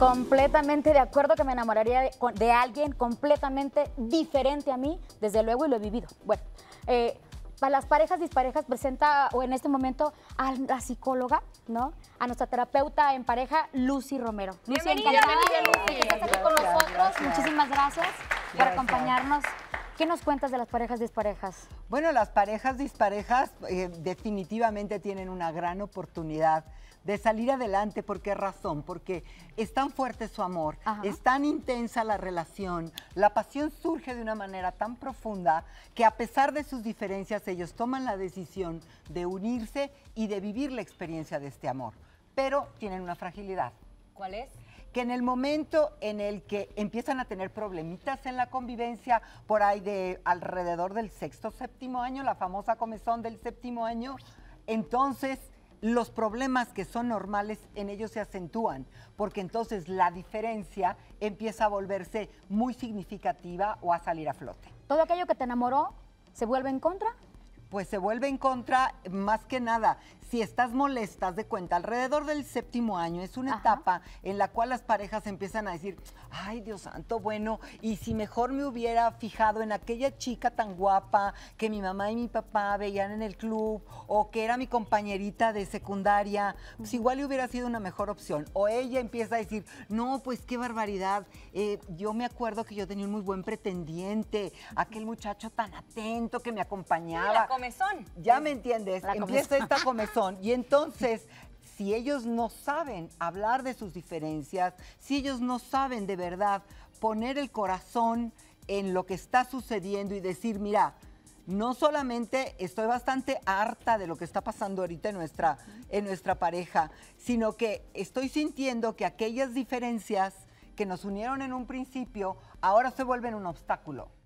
Completamente de acuerdo que me enamoraría de, alguien completamente diferente a mí, desde luego, y lo he vivido. Bueno, para eh, las parejas disparejas presenta, o en este momento, a la psicóloga, ¿no? A nuestra terapeuta en pareja, Lucy Romero. Lucy, encantada aquí con nosotros. Muchísimas gracias por acompañarnos ¿Qué nos cuentas de las parejas disparejas? Bueno, las parejas disparejas eh, definitivamente tienen una gran oportunidad de salir adelante. ¿Por qué razón? Porque es tan fuerte su amor, es tan intensa la relación, la pasión surge de una manera tan profunda que a pesar de sus diferencias ellos toman la decisión de unirse y de vivir la experiencia de este amor. Pero tienen una fragilidad. ¿Cuál es? que en el momento en el que empiezan a tener problemitas en la convivencia, por ahí de alrededor del sexto, séptimo año, la famosa comezón del séptimo año, entonces los problemas que son normales en ellos se acentúan, porque entonces la diferencia empieza a volverse muy significativa o a salir a flote. Todo aquello que te enamoró se vuelve en contra pues se vuelve en contra más que nada. Si estás molestas de cuenta, alrededor del séptimo año es una etapa en la cual las parejas empiezan a decir, ay Dios santo, bueno, y si mejor me hubiera fijado en aquella chica tan guapa que mi mamá y mi papá veían en el club o que era mi compañerita de secundaria, pues igual hubiera sido una mejor opción. O ella empieza a decir, no, pues qué barbaridad, eh, yo me acuerdo que yo tenía un muy buen pretendiente, aquel muchacho tan atento que me acompañaba. Ya me entiendes, empieza esta comezón y entonces si ellos no saben hablar de sus diferencias, si ellos no saben de verdad poner el corazón en lo que está sucediendo y decir, mira, no solamente estoy bastante harta de lo que está pasando ahorita en nuestra, en nuestra pareja, sino que estoy sintiendo que aquellas diferencias que nos unieron en un principio ahora se vuelven un obstáculo.